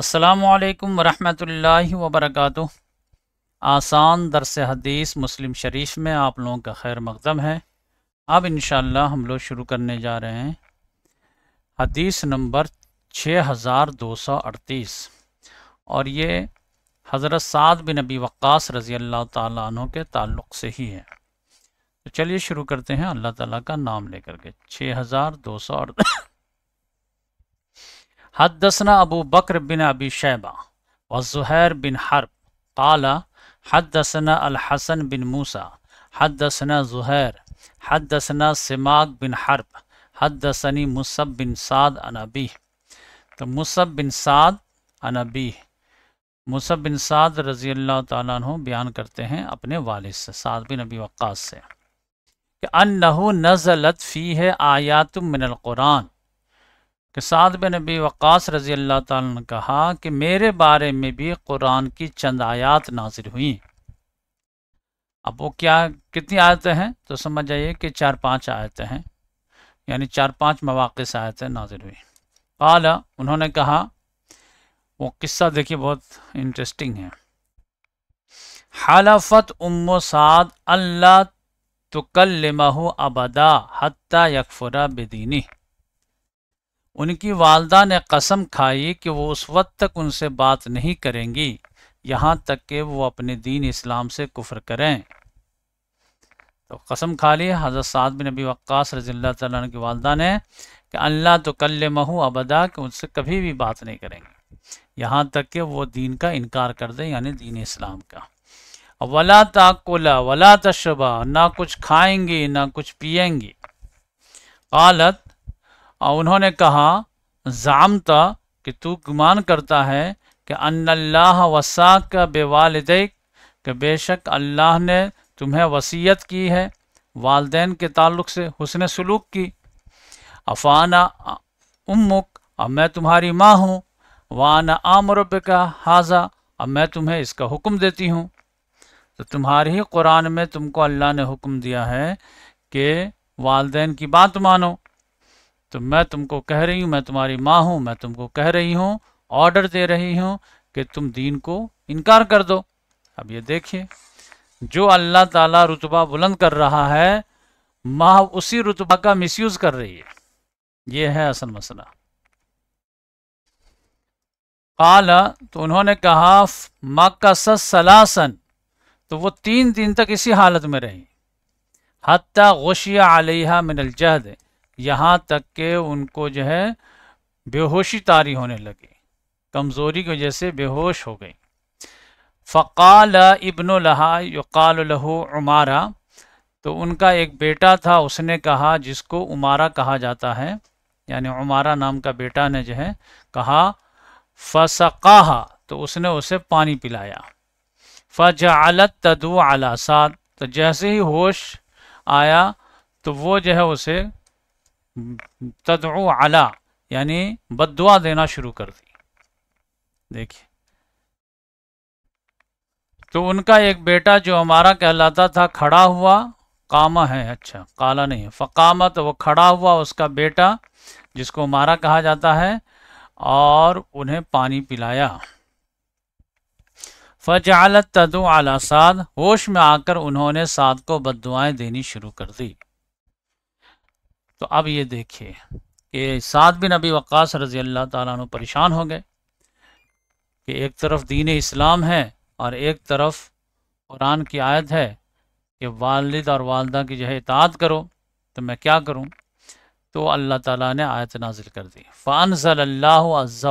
असलकम वरम वर्क आसान दरस हदीस मुस्लिम शरीफ में आप लोगों का खैर मकदम है अब इन हम लोग शुरू करने जा रहे हैं हदीस नंबर 6238 और ये हज़रत साद बिन नबी वक्स रज़ी अल्लाह तु के ताल्लुक़ से ही है तो चलिए शुरू करते हैं अल्लाह ताला का नाम लेकर के 6238 हदसना अबू बकर बिन अबी शैबा व ज़ुहैर बिन हर्ब काला हदसना अलहसन बिन मूसा हदसना ज़ुहैर हदसना सिमाग बिन हर्ब हदसनी मुसब बिन साद अनबी तो मुसब बिन साद अनबी मुसब बिन साद रज़ी अल्लाह तु बयान करते हैं अपने वालिद से साद बिन अबी वक्स से कि अनहू नज़लत फ़ी है आयात मिनल कि साद बिन नबी वक़ास रज़ी अल्लाह ताला ने कहा कि मेरे बारे में भी कुरान की चंद आयात नाजिल हुई अब वो क्या कितनी आयतें हैं तो समझ जाइए कि चार पांच आयतें हैं यानी चार पांच मौाक़ से आयतें नाजिल हुई काला उन्होंने कहा वो किस्सा देखिए बहुत इंटरेस्टिंग है हलाफत उम साद अल्लाह तुकल अबदा हत्या यकफुरा बेदीनी उनकी वालदा ने कसम खाई कि वो उस वक्त तक उनसे बात नहीं करेंगी यहाँ तक कि वो अपने दीन इस्लाम से कुफर करें तो कसम खा ली हज़रत साद बिन नबी वक्स रजील्ला तन की वालदा ने कि अल्लाह तो कल महू अबदा कि उनसे कभी भी बात नहीं करेंगे यहाँ तक कि वो दीन का इनकार कर दें यानी दीन इस्लाम का वला ताकुला वला तशबा ना कुछ खाएंगी ना कुछ पियेंगी कालत और उन्होंने कहा जामता कि तू गुमान करता है कि अनल्लाह वसा का बेवालदेक कि बेशक अल्लाह ने तुम्हें वसीयत की है वालदे के ताल्लुक से हुसन सलूक की अफाना उम्मुक अब मैं तुम्हारी माँ हूँ वाना आमर का हाजा अब मैं तुम्हें इसका हुक्म देती हूँ तो तुम्हारे ही कुरान में तुमको अल्लाह ने हुक्म दिया है कि वालदेन की बात मानो तो मैं तुमको कह रही हूँ मैं तुम्हारी माँ हूँ मैं तुमको कह रही हूँ ऑर्डर दे रही हूँ कि तुम दीन को इनकार कर दो अब ये देखिए जो अल्लाह ताला रुतबा बुलंद कर रहा है माँ उसी रुतबा का मिसयूज कर रही है ये है असल मसला काला तो उन्होंने कहा मकस सलासन तो वो तीन दिन तक इसी हालत में रही हती गोशिया आलिया मिनल जहद यहाँ तक के उनको जो है बेहोशी तारी होने लगी कमज़ोरी की वजह से बेहोश हो गई फ़काल इबन लहा यकाल लहू उमारा तो उनका एक बेटा था उसने कहा जिसको उमारा कहा जाता है यानी उमारा नाम का बेटा ने जो है कहा फ़सका तो उसने उसे पानी पिलाया आलत तदु आला साद तो जैसे ही होश आया तो वो जो है उसे तदु अला यानी बदुआ देना शुरू कर दी देखिए तो उनका एक बेटा जो हमारा कहलाता था खड़ा हुआ कामा है अच्छा काला नहीं है फ़कामा तो वो खड़ा हुआ उसका बेटा जिसको हमारा कहा जाता है और उन्हें पानी पिलाया फ़जालत तदु अला साध होश में आकर उन्होंने साध को बदुआएँ देनी शुरू कर दी तो अब ये देखिए कि सात बिन अबी वक्स रज़ी अल्लाह तु परेशान हो गए कि एक तरफ दीन इस्लाम है और एक तरफ कुरान की आयत है कि वालद और वालदा की जो है इतात करो तो मैं क्या करूँ तो अल्लाह ताला ने आयत नाजिल कर दी फ़ान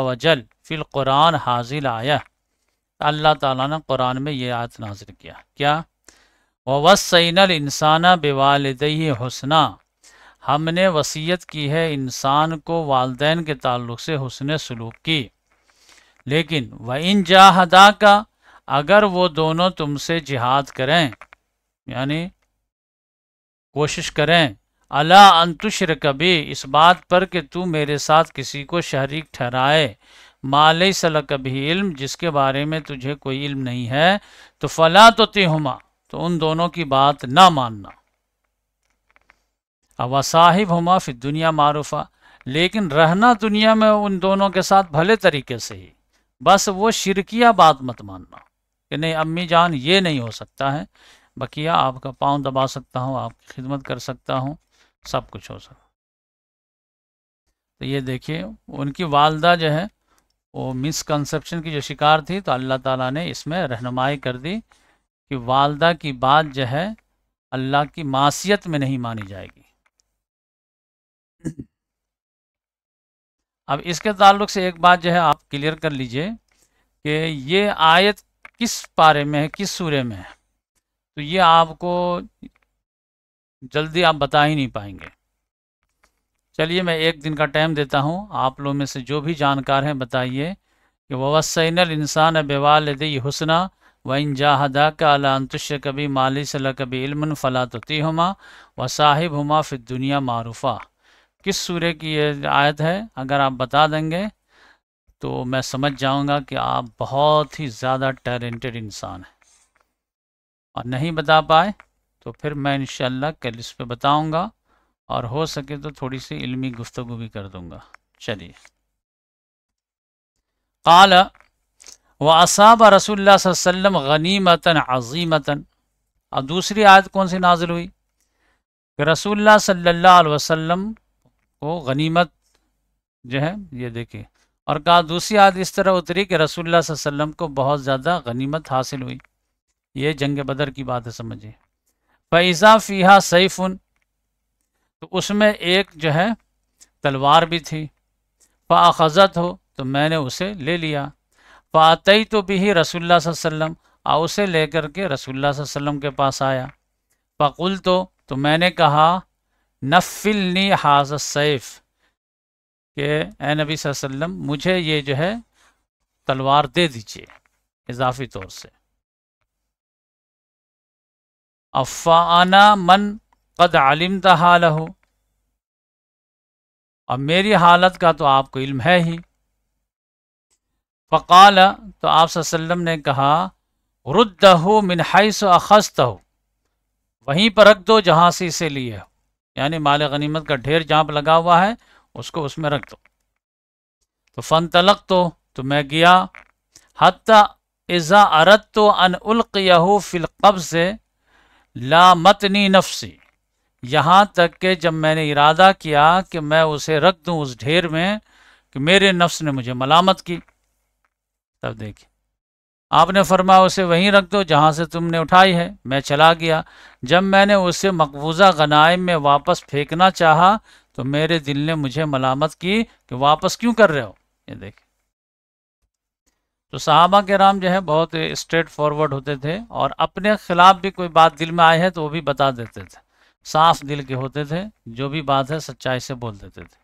वजल फ़िल कुरान हाजिल आया तो अल्लाह ताला ने कुरान में ये आयत नाजिल किया क्या वसैन इंसाना बेवालद हसना हमने वसीयत की है इंसान को वालदेन के ताल्लुक से हुसन सलूक की लेकिन व इन जाहदा का अगर वो दोनों तुमसे जिहाद करें यानी कोशिश करें अला अंतुशर कभी इस बात पर कि तू मेरे साथ किसी को शहरीक ठहराए मालई सल कभी इल्म जिसके बारे में तुझे कोई इल्म नहीं है तो फला तो तिहुमा तो उन दोनों की बात ना मानना वसाहिब हम फिर दुनिया मारूफा लेकिन रहना दुनिया में उन दोनों के साथ भले तरीके से ही बस वो शिरकिया बात मत मानना कि नहीं अम्मी जान ये नहीं हो सकता है बकिया आपका पाँव दबा सकता हूँ आपकी खिदमत कर सकता हूँ सब कुछ हो सकता तो ये देखिए उनकी वालदा जो है वो मिसकंसेप्शन की जो शिकार थी तो अल्लाह ताला ने इसमें रहनुमाई कर दी कि वालदा की बात जो है अल्लाह की मासीत में नहीं मानी जाएगी अब इसके ताल्लुक से एक बात जो है आप क्लियर कर लीजिए कि ये आयत किस पारे में है किस सूर्य में है तो ये आपको जल्दी आप बता ही नहीं पाएंगे चलिए मैं एक दिन का टाइम देता हूँ आप लोग में से जो भी जानकार हैं बताइए कि वसैन इंसान बेवाल हुसना व इन जाहदा का अलांतुष्य कभी माली सला कभी इल्मन फ़ला तो हुमा व साहिब हुमा फिर दुनिया मारूफ़ा किस सूर्य की ये आयत है अगर आप बता देंगे तो मैं समझ जाऊंगा कि आप बहुत ही ज़्यादा टैलेंटेड इंसान हैं और नहीं बता पाए तो फिर मैं इन कल इस पर बताऊँगा और हो सके तो थोड़ी सी इल्मी गुफ्तु भी कर दूँगा चलिए काल व असाब रसोल्ला वसम अज़ी अजीमता और दूसरी आयत कौन सी नाजिल हुई कि रसोल्ला सल्ला वसम को गनीमत जो है ये देखिए और कहा दूसरी याद इस तरह उतरी कि रसूलुल्लाह वसल्लम को बहुत ज़्यादा गनीमत हासिल हुई ये जंग बदर की बात है समझिए फैज़ा फ़ीहा सैफ़ुन तो उसमें एक जो है तलवार भी थी फ़ाखज़त हो तो मैंने उसे ले लिया फ़ातई तो भी ही रसोल्ला वसम आ उसे लेकर के रसोल्ला वसम के पास आया फ़कुल तो, तो मैंने कहा नफ़िलनी हाज सैफ़ के ए नबी वसल्लम मुझे ये जो है तलवार दे दीजिए इजाफी तौर से अफ़ाना मन कद आलिम तहाल हो अब मेरी हालत का तो आपको इल्म है ही फ़काल तो आप सल्लम ने कहा रुद्द हो मिनहस अखस्त हो वहीं पर रख दो जहाँ से इसे लिए हो यानी माल गनीमत का ढेर जहाँ पर लगा हुआ है उसको उसमें रख दो तो फन तलक तो, तो मैं गया हती इज़ा अरत तो अनउल्कू फिलकब से लामतनी नफसी यहाँ तक के जब मैंने इरादा किया कि मैं उसे रख दूँ उस ढेर में कि मेरे नफ्स ने मुझे मलामत की तब देखिए आपने फरमाया उसे वहीं रख दो जहाँ से तुमने उठाई है मैं चला गया जब मैंने उसे मकबूजा गनाइम में वापस फेंकना चाहा तो मेरे दिल ने मुझे मलामत की कि वापस क्यों कर रहे हो ये देखें तो साहबा के राम जो है बहुत स्ट्रेट फॉरवर्ड होते थे और अपने खिलाफ भी कोई बात दिल में आई है तो वो भी बता देते थे साफ दिल के होते थे जो भी बात है सच्चाई से बोल देते थे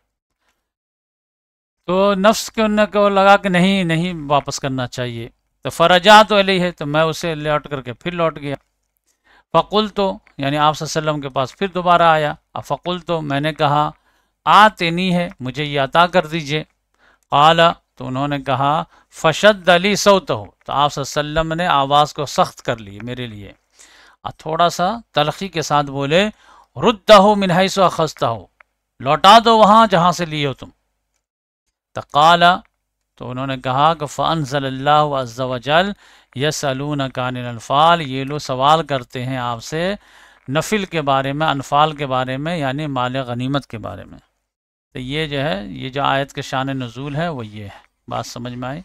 तो नफ्स के उन को लगा कि नहीं नहीं वापस करना चाहिए तो फ़रजा तो अली है तो मैं उसे लौट करके फिर लौट गया फ़कुल तो यानी आप सल्लम के पास फिर दोबारा आया अब फ़कुल तो मैंने कहा तेनी है मुझे ये अता कर दीजिए आला तो उन्होंने कहा फ़शद अली सौत हो तो आप सल्लम ने आवाज़ को सख्त कर ली मेरे लिए अब थोड़ा सा तलखी के साथ बोले रुद्द हो मिनहई सो अखस्ता हो लौटा दो वहाँ जहाँ से लिए हो तुम तकाला तो तो उन्होंने कहा कि गफ़ान ज़ल्लाजल यसलून कान अनफ़ाल ये लोग सवाल करते हैं आपसे नफिल के बारे में अनफ़ाल के बारे में यानि माल गनीमत के बारे में तो ये जो है ये जो आयत के शान नज़ूल है वो ये है बात समझ में आई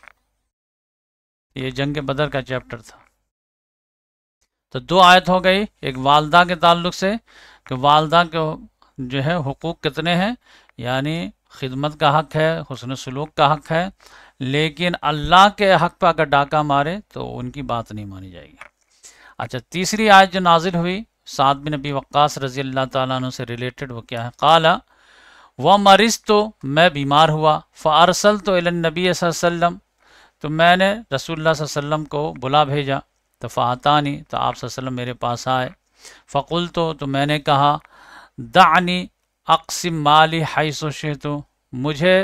ये जंग बदर का चैप्टर था तो दो आयत हो गई एक वालदा के ताल्लुक से कि वालदा के जो है हकूक़ कितने हैं यानी खिदमत का हक़ है हसन सलूक का हक़ है लेकिन अल्लाह के हक पर अगर डाका मारे तो उनकी बात नहीं मानी जाएगी अच्छा तीसरी आयत जो नाजिल हुई सात बिन नबी वक्स रजी अल्लाह तु से रिलेटेड वो क्या है काला व मरीज तो मैं बीमार हुआ फ़ारसल तो नबी वसम तो मैंने रसूलुल्लाह वसम को बुला भेजा तो फ़ातानी तो आप सल्लम मेरे पास आए फ़कुल तो, तो मैंने कहा दानी अक्सम माली हाइसो शेतु मुझे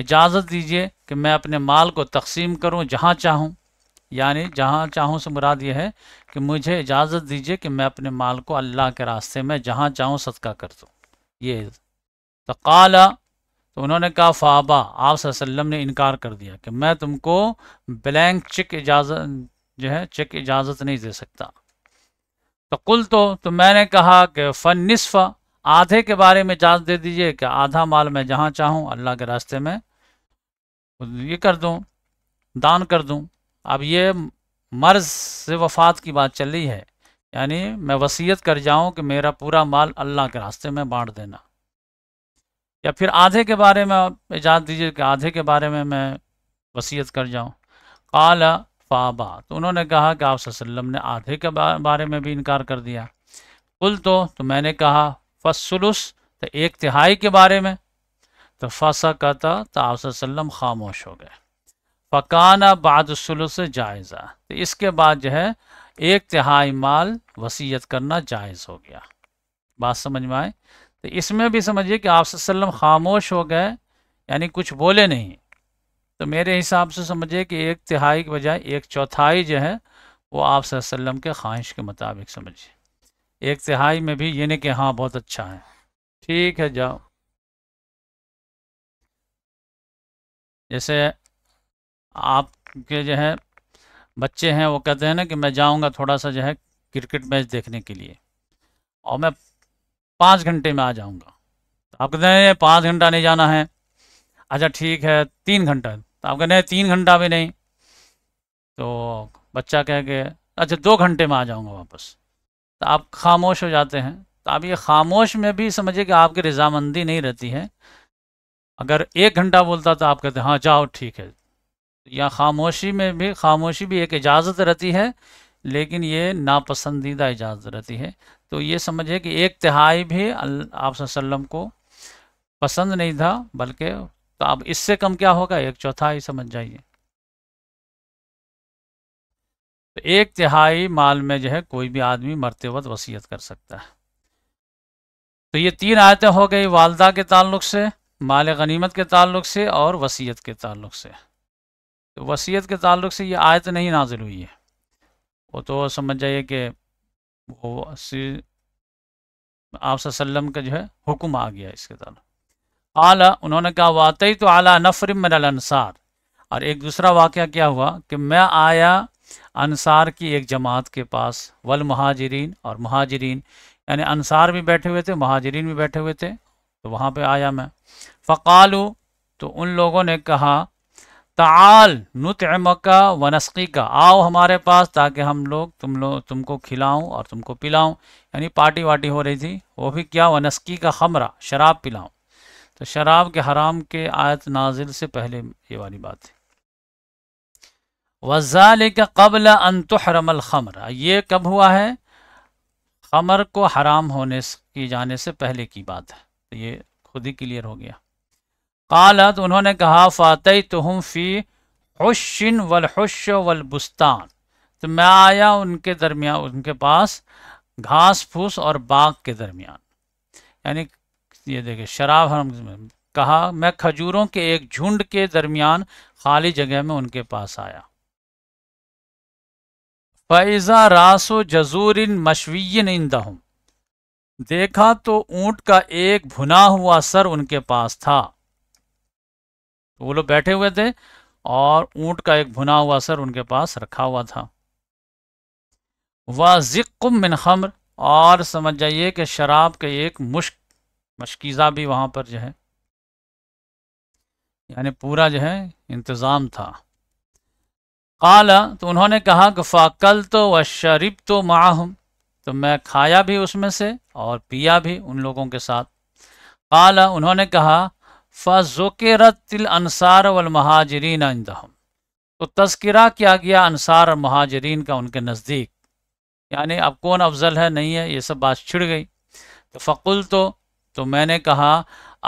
इजाज़त दीजिए कि मैं अपने माल को तकसीम करूँ जहाँ चाहूँ यानी जहाँ चाहूँ से मुराद ये है कि मुझे इजाज़त दीजिए कि मैं अपने माल को अल्लाह के रास्ते में जहाँ चाहूँ सदका कर दूँ ये तो काला तो उन्होंने कहा फ़ाबा आप सल्लम ने इनकार कर दिया कि मैं तुमको ब्लैंक चेक इजाज़त जो है चेक इजाज़त नहीं दे सकता तो कुल तो तो मैंने कहा कि फ़न नस्फ़ आधे के बारे में इजाज़त दे दीजिए कि आधा माल मैं जहाँ चाहूँ अल्लाह के रास्ते में ये कर दूँ दान कर दूँ अब ये मर्ज से वफात की बात चल रही है यानी मैं वसीयत कर जाऊं कि मेरा पूरा माल अल्लाह के रास्ते में बांट देना या फिर आधे के बारे में आप दीजिए कि आधे के बारे में मैं वसीयत कर जाऊं काला फाबा तो उन्होंने कहा कि आप ने आधे के बारे में भी इनकार कर दिया कुल तो, तो मैंने कहा फसलुस तो एक तिहाई के बारे में तो फसा कहता तो आप खामोश हो गए फ़काना बाद से जायज़ा तो इसके बाद जो है एक तिहाई माल वसीयत करना जायज़ हो गया बात समझ में आए तो इसमें भी समझिए कि आप खामोश हो गए यानी कुछ बोले नहीं तो मेरे हिसाब से समझिए कि एक तिहाई के बजाय एक चौथाई जो है वो आप के ख्वाहिश के मुताबिक समझिए एक तिहाई में भी ये नहीं कि हाँ बहुत अच्छा है ठीक है जाओ जैसे आपके जो है बच्चे हैं वो कहते हैं ना कि मैं जाऊंगा थोड़ा सा जो है क्रिकेट मैच देखने के लिए और मैं पाँच घंटे में आ जाऊंगा तो आप कहते हैं पाँच घंटा नहीं जाना है अच्छा ठीक है तीन घंटा तो आप कहते हैं तीन घंटा भी नहीं तो बच्चा कह के अच्छा दो घंटे में आ जाऊंगा वापस तो आप खामोश हो जाते हैं तो आप ये खामोश में भी समझिए कि आपकी रजामंदी नहीं रहती है अगर एक घंटा बोलता तो आप कहते हाँ जाओ ठीक है या खामोशी में भी खामोशी भी एक इजाज़त रहती है लेकिन ये नापसंदीदा इजाज़त रहती है तो ये समझिए कि एक तिहाई भी आप को पसंद नहीं था बल्कि तो आप इससे कम क्या होगा एक चौथाई समझ जाइए तो एक तिहाई माल में जो है कोई भी आदमी मरते वक्त वसीयत कर सकता है तो ये तीन आयतें हो गई वालदा के ताल्लुक से माल गनीमत के ताल्लुक से और वसीयत के ताल्लुक से तो वसीयत के ताल्लुक से ये आयत नहीं नाजिल हुई है वो तो समझ जाइए कि वो आप का जो है हुक्म आ गया इसके ताल्लुक आला उन्होंने कहा वाकई तो आला नफर अनसार और एक दूसरा वाक़ क्या हुआ कि मैं आया अनसार की एक जमात के पास वल महाजरीन और महाजरीन यानी अनसार भी बैठे हुए थे महाजरीन भी बैठे हुए थे तो वहाँ पे आया मैं फ़कालू तो उन लोगों ने कहा ताल नुतमका वनस्की का आओ हमारे पास ताकि हम लोग तुम लोग तुमको खिलाऊं और तुमको पिलाऊं यानी पार्टी वार्टी हो रही थी वो भी क्या वनस्की का खमरा शराब पिलाऊं तो शराब के हराम के आयत नाजिल से पहले ये वाली बात है वज़ाल का कबल अनतहरमल खमर ये कब हुआ है खमर को हराम होने की जाने से पहले की बात है तो ये खुद ही क्लियर हो गया कालत तो उन्होंने कहा फ़ातह तुम फ़ी हुशिन वलहुश वलबुस्तान तो मैं आया उनके दरमियान उनके पास घास फूस और बाग के दरमियान यानी ये देखिए शराब हम कहा मैं खजूरों के एक झुंड के दरमियान खाली जगह में उनके पास आया फ़ैज़ा रासो जजूर मशवीन इंदहम देखा तो ऊंट का एक भुना हुआ सर उनके पास था तो वो लोग बैठे हुए थे और ऊंट का एक भुना हुआ सर उनके पास रखा हुआ था वह जिक्कुम मिन खम्र और समझ जाइए कि शराब के एक मुश्क मशकीज़ा भी वहाँ पर जो है यानी पूरा जो है इंतज़ाम था काला तो उन्होंने कहा गफा कल तो व शरीब तो माहम तो मैं खाया भी उसमें से और पिया भी उन लोगों के साथ काला उन्होंने कहा फ़ोकेरतिल अनसार वहाजरीन इंदहम तो तस्करा किया गया अनसार और महाजरीन का उनके नज़दीक यानी अब कौन अफजल है नहीं है ये सब बात छिड़ गई तो फ़कुल तो तो मैंने कहा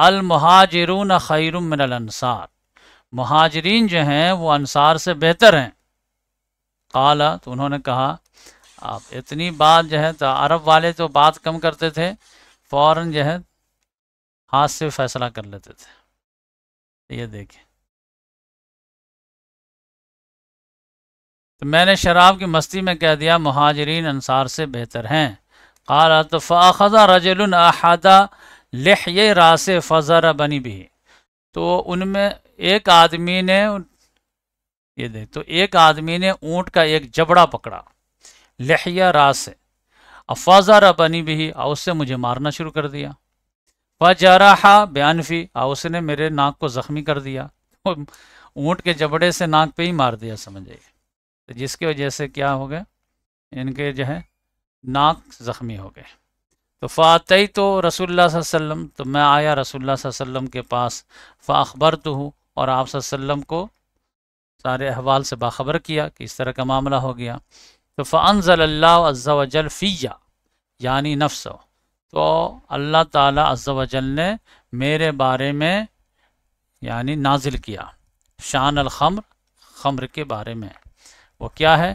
अलमहाजरून खैरुम अनसार महाजरीन जो हैं वो अनसार से बेहतर हैं काला तो उन्होंने कहा आप इतनी बात जो है तो अरब वाले तो बात कम करते थे फ़ौर जो है हाथ से फैसला कर लेते थे ये देखिए तो मैंने शराब की मस्ती में कह दिया महाजरीन अनसार से बेहतर हैं काला तो फ़ाखा रजल अहदा लह ये रास फ़र बनी भी तो उनमें एक आदमी ने ये देख तो एक आदमी ने ऊँट का एक जबड़ा पकड़ा लहिया रा से अफवाजा रबानी भी आ उससे मुझे मारना शुरू कर दिया व जराहा बयानफी आ उसने मेरे नाक को ज़ख्मी कर दिया ऊँट के जबड़े से नाक पे ही मार दिया समझिए तो जिसकी वजह से क्या हो गया इनके जो है नाक ज़ख्मी हो गए तो फ़ातई तो रसोल्ला वसम तो मैं आया रसोल्ला वसम के पास फ़ाखबर तो हूँ और आप को सारे अहवाल से बाखबर किया कि इस तरह का मामला हो गया तो फ़नज़ल्लाजल फ़िया यानी नफ्स तो अल्लाह ताला अज्जावजल ने मेरे बारे में यानी नाजिल किया शान अलखम्र ख़म्र के बारे में वो क्या है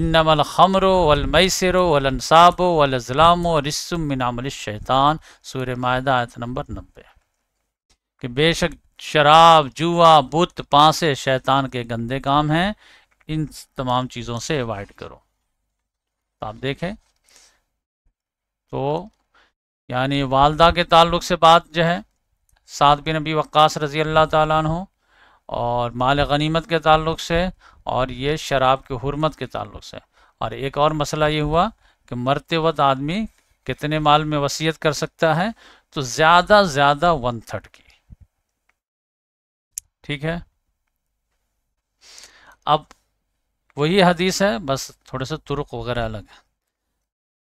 इनमल ख़मर वलमसर वलनसाब वलज़लाम रस्म मिनामल शैतान सूर माह आयत नंबर नब्बे कि बेशक शराब जुआ बुत पांसे शैतान के गंदे काम हैं इन तमाम चीज़ों से अवॉइड करो तो आप देखें तो यानी वालदा के ताल्लुक से बात जो है सात बिन नबी वक्स रज़ी अल्लाह हो और माल गनीमत के ताल्लुक से और ये शराब की हरमत के ताल्लुक से और एक और मसला ये हुआ कि मरते वक्त आदमी कितने माल में वसीयत कर सकता है तो ज़्यादा ज़्यादा वन थर्ड की ठीक है अब वही हदीस है बस थोड़े से तुर्क वगैरह अलग है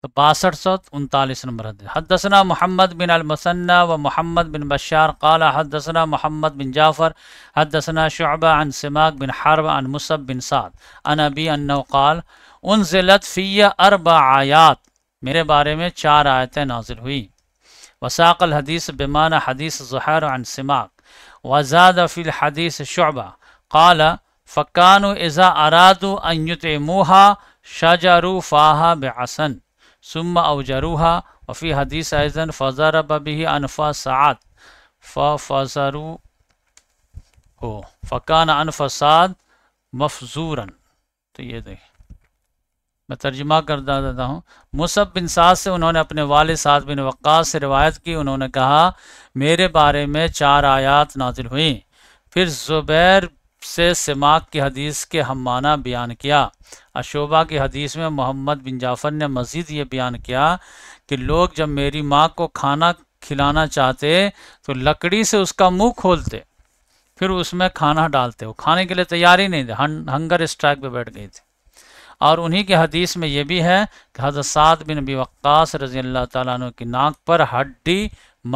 तो बासठ सौ उनतालीस नंबर हदीस हदसना मोहम्मद बिन अलमसन्ना व मोहम्मद बिन बशार काला हदसना मोहम्मद बिन जाफ़र हदसना शुबा अन सिमाक बिन हरब अन मुसब बिन साद अन अबी अनकाल उन जिलत फ़िया अरब आयात मेरे बारे में चार आयतें नाजिल हुई वसाकल हदीस बेमाना हदीस जहर अन सिमाक वजाद फ़िल हदीस शुबा काला फ़कान इज़ा अरादु अयुत मोहा शजरू फ़ाहा बसन सुम अवजरूहा वफ़ी हदीस ऐज़न फ़ज़र बबी अनफ़ा साद फ़ज़रू हो फ़कान अनफ़साद मफजूरन तो ये देख मैं तर्जमा कर देता हूँ मुसब बिन साद से उन्होंने अपने वाल साद बिन वक़ास से रवायत की उन्होंने कहा मेरे बारे में चार आयात नाजिल हुई फिर ज़ुबैर से सिमाक की हदीस के हम माना बयान किया अशोबा की हदीस में मोहम्मद बिन जाफ़र ने मज़ीद ये बयान किया कि लोग जब मेरी माँ को खाना खिलाना चाहते तो लकड़ी से उसका मुंह खोलते फिर उसमें खाना डालते वो खाने के लिए तैयार ही नहीं थे हंगर स्ट्राइक पे बैठ गई थी और उन्हीं के हदीस में ये भी है कि हजरत साद बिन अबी वक्कास रजी अल्लाह तु की नाक पर हड्डी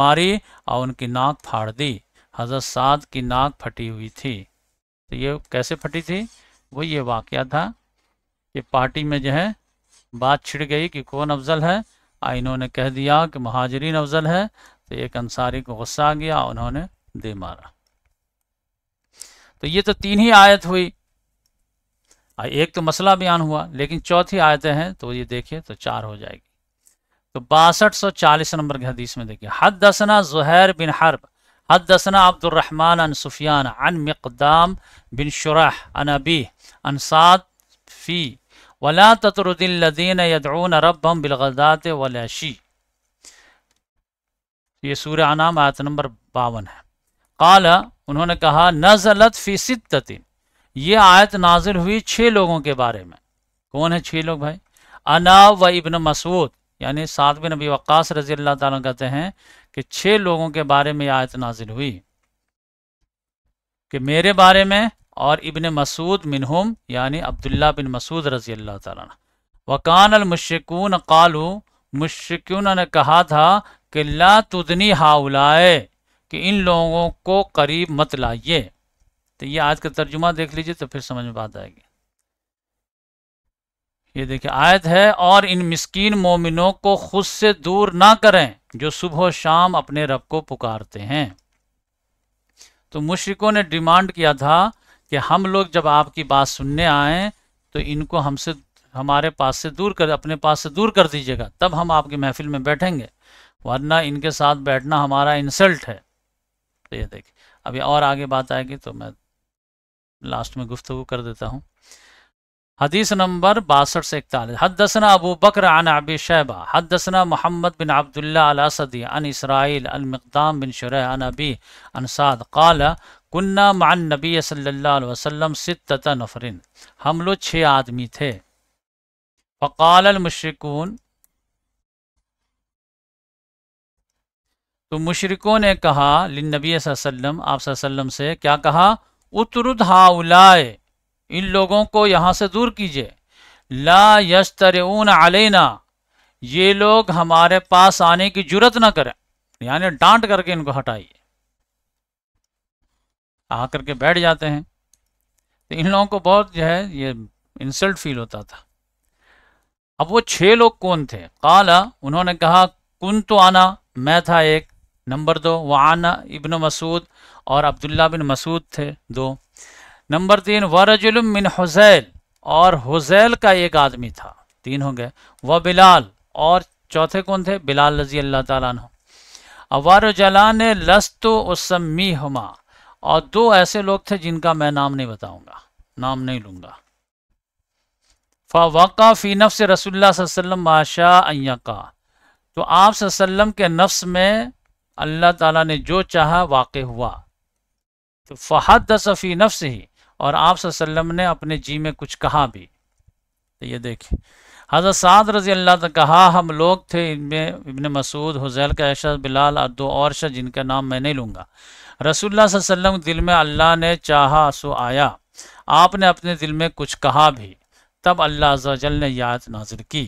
मारी और उनकी नाक फाड़ दी हजरत साद की नाक फटी हुई थी तो ये कैसे फटी थी वो ये वाक़ था कि पार्टी में जो है बात छिड़ गई कि कौन अफजल है आ इन्होंने कह दिया कि महाजरीन अफजल है तो एक अंसारी को गुस्सा आ गया उन्होंने दे मारा तो ये तो तीन ही आयत हुई एक तो मसला बयान हुआ लेकिन चौथी आयतें हैं तो ये देखिए तो चार हो जाएगी तो बासठ सौ चालीस नंबर की हदीस में देखिए हद दसना जहैर बिन हर्ब حدثنا عبد الرحمن हदसना अब्दुलरहमान अन सुफियान अन मकदाम बिन शुरह अन अबी अनसाद फ़ी वला ततरदीन यदून रबम बिलगदात वलाशी ये सूर्य अनाम आयत नंबर बावन है काला उन्होंने कहा नजलत फ़ी सिद्दतिन ये आयत नाजिल हुई छह लोगों के बारे में कौन है छह लोग भाई अना व इब्न मसूद यानी सात बिन नबी वक्स रजी अल्लाह ताली कहते हैं कि छह लोगों के बारे में आयत नाजिल हुई कि मेरे बारे में और इबन मसूद मिनहुम यानी अब्दुल्ला बिन मसूद रजी अल्लाह तला वकान अलमशिकून कालू ने कहा था कि ला तुदनी हाउलाए कि इन लोगों को करीब मत लाइए तो ये आज का तर्जुमा देख लीजिए तो फिर समझ में बात आएगी ये देखिए आयत है और इन मिस्कीन मोमिनों को खुद से दूर ना करें जो सुबह शाम अपने रब को पुकारते हैं तो मुश्रकों ने डिमांड किया था कि हम लोग जब आपकी बात सुनने आए तो इनको हमसे हमारे पास से दूर कर अपने पास से दूर कर दीजिएगा तब हम आपकी महफिल में बैठेंगे वरना इनके साथ बैठना हमारा इंसल्ट है तो ये देखिए अभी और आगे बात आएगी तो मैं लास्ट में गुफ्तु कर देता हूँ हदीस नंबर बासठ से इकतालीस हदसना अबू बकर अन अबी शैबा हदसना मोहम्मद बिन अब्दुल्ला सदी अन इसराइल अलमकदाम बिन शुरह अन अबी अनसाद कल कुन्ना मान नबी सल्ला वसलम सित नफरिन हम लोग छः आदमी थे फ़काल मुशरकून तो मुशरकों ने कहा लिन नबी वसल्लम आप से क्या कहा उतरुद हाउलाए इन लोगों को यहाँ से दूर कीजिए ला ऊन अलैना ये लोग हमारे पास आने की जरूरत ना करें यानी डांट करके इनको हटाइए आ करके बैठ जाते हैं तो इन लोगों को बहुत जो है ये इंसल्ट फील होता था अब वो छः लोग कौन थे काला उन्होंने कहा कुन तो आना मैं था एक नंबर दो वह आना इबन मसूद और अब्दुल्ला बिन मसूद थे दो नंबर तीन वरजुलम मिन हुजैल और हुजैल का एक आदमी था तीन हो गए व बिलाल और चौथे कौन थे बिलाल रजी अल्लाह तला अवार जला उसमी हमा और दो ऐसे लोग थे जिनका मैं नाम नहीं बताऊंगा नाम नहीं लूंगा फवका फ़ी नफ्स रसोल्ला वसम आशा तो आप सल्लम के नफ्स में अल्लाह ताला ने जो चाहा वाक़ हुआ तो फ़हद सफ़ी नफ्स ही और आप ने अपने जी में कुछ कहा भी तो ये देखिए हज़रत साद रजी अल्लाह ने कहा हम लोग थे इनमें इबन मसूद हुजैल का अशद बिलाल और दो और शह जिनका नाम मैं नहीं लूँगा रसुल्ला दिल में अल्लाह ने चाहा सो आया आपने अपने दिल में कुछ कहा भी तब अल्लाह जल ने याद नाजिल की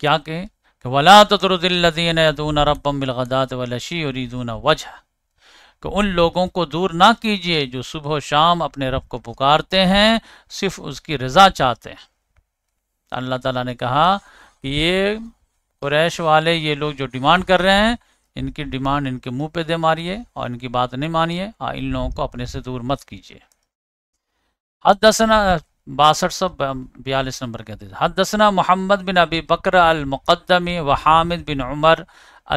क्या कहें वला तदरुद्दीन यदून रबम बिलगदात वलशी ईदून वजह कि तो उन लोगों को दूर ना कीजिए जो सुबह शाम अपने रब को पुकारते हैं सिर्फ उसकी रज़ा चाहते हैं अल्लाह ताला ने कहा कि ये क्रैश वाले ये लोग जो डिमांड कर रहे हैं इनकी डिमांड इनके मुंह पे दे मारिए और इनकी बात नहीं मानिए और इन लोगों को अपने से दूर मत कीजिए हद दसना बासठ सौ बयालीस नंबर के हद दसना मोहम्मद बिन अबी बकर अलमुक़दमी व हामिद बिन उमर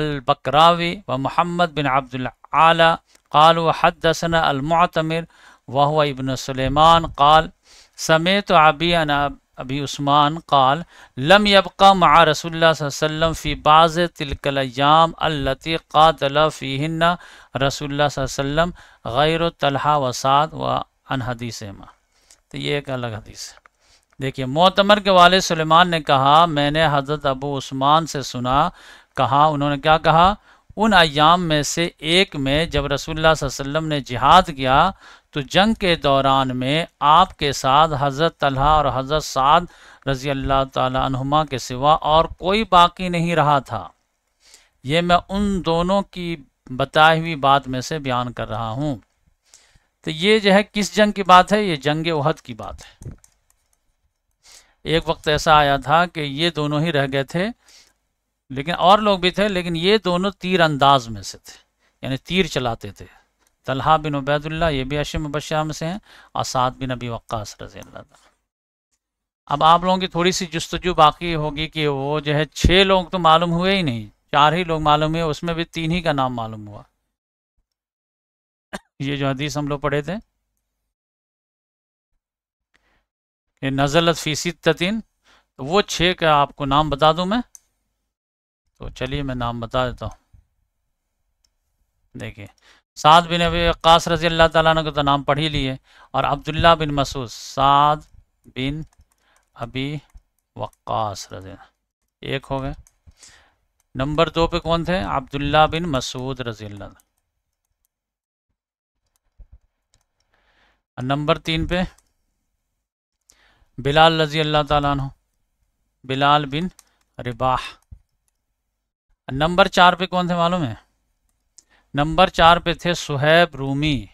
अलबकरावी व मोहम्मद बिन अब्दुल आला قال وحدثنا المعتمر وهو ابن سليمان قال سمعت أبي أنا أبي عثمان قال لم يبقى مع رسول الله صلى الله عليه وسلم في بعض تلك الأيام التي قاتل فيهن رسول الله صلى الله عليه وسلم غير طلحة وسعد وعن حدیثما तो ये एक अलग हदीस है देखिए मोतमर के वाले सुलेमान ने कहा मैंने हज़रत अबू उस्मान से सुना कहा उन्होंने क्या कहा उन अयाम में से एक में जब रसूलुल्लाह वसल्लम ने जिहाद किया तो जंग के दौरान में आपके साथ हज़रत तलहा और हज़रत साद रज़ी अल्लाह तुमा के सिवा और कोई बाकी नहीं रहा था ये मैं उन दोनों की बताई हुई बात में से बयान कर रहा हूँ तो ये जो है किस जंग की बात है ये जंग उहद की बात है एक वक्त ऐसा आया था कि ये दोनों ही रह गए थे लेकिन और लोग भी थे लेकिन ये दोनों तीर अंदाज में से थे यानी तीर चलाते थे तलहा बिन उबैदुल्ला ये भी अशम बशा में से हैं और सात बिन अबी वक्स रजी अल्लाह अब आप लोगों की थोड़ी सी जस्तजू बाकी होगी कि वो जो है छः लोग तो मालूम हुए ही नहीं चार ही लोग मालूम हुए उसमें भी तीन ही का नाम मालूम हुआ ये जो हदीस हम लोग पढ़े थे नजलत फीसद ततीन तो वो छः का आपको नाम बता दूँ मैं तो चलिए मैं नाम बता देता हूँ देखिए साद बिन अबी वक्स रजी अल्लाह ताला का तो नाम पढ़ ही लिए और अब्दुल्ला बिन मसूद साद बिन अबी वक्स रजी एक हो गए नंबर दो पे कौन थे अब्दुल्ला बिन मसूद रजी अल्लाह नंबर तीन पे बिलाल रजी अल्लाह ताला बिलाल बिन रिबाह नंबर चार पे कौन थे मालूम है नंबर चार पे थे सुहैब रूमी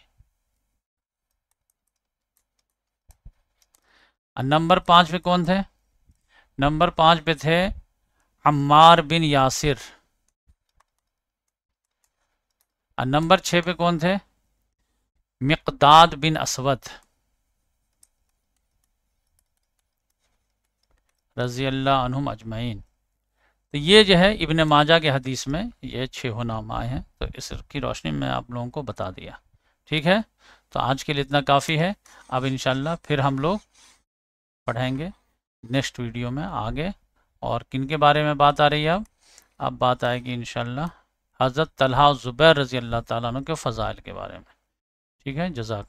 नंबर पांच पे कौन थे नंबर पांच पे थे अम्मार बिन यासिर और नंबर छः पे कौन थे मकदाद बिन असवद रजी अल्लाह अनहुम अजमैन तो ये जो है इबन माजा के हदीस में ये छः नाम आए हैं तो इसकी रोशनी में आप लोगों को बता दिया ठीक है तो आज के लिए इतना काफ़ी है अब इन फिर हम लोग पढ़ेंगे नेक्स्ट वीडियो में आगे और किन के बारे में बात आ रही है अब अब बात आएगी इन हज़रत तलहा ज़ुबैर रज़ी अल्लाह तु के फ़ज़ाइल के बारे में ठीक है जजाक